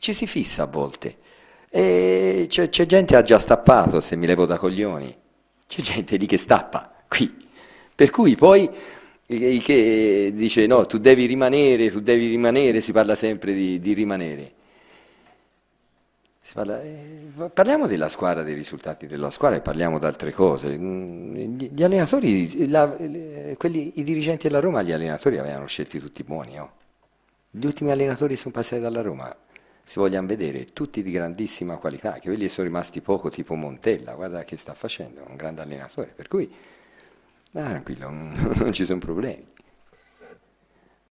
ci si fissa a volte. E c'è, c'è gente che ha già stappato, se mi levo da coglioni, c'è gente lì che stappa, qui. Per cui poi che dice no, tu devi rimanere, tu devi rimanere, si parla sempre di, di rimanere. Parla, eh, parliamo della squadra, dei risultati della squadra e parliamo di altre cose. Mm, gli allenatori, la, quelli, i dirigenti della Roma, gli allenatori avevano scelti tutti buoni. Oh. Gli ultimi allenatori sono passati dalla Roma, si vogliano vedere tutti di grandissima qualità, che quelli sono rimasti poco tipo Montella, guarda che sta facendo, un grande allenatore, per cui ah, tranquillo, non, non ci sono problemi.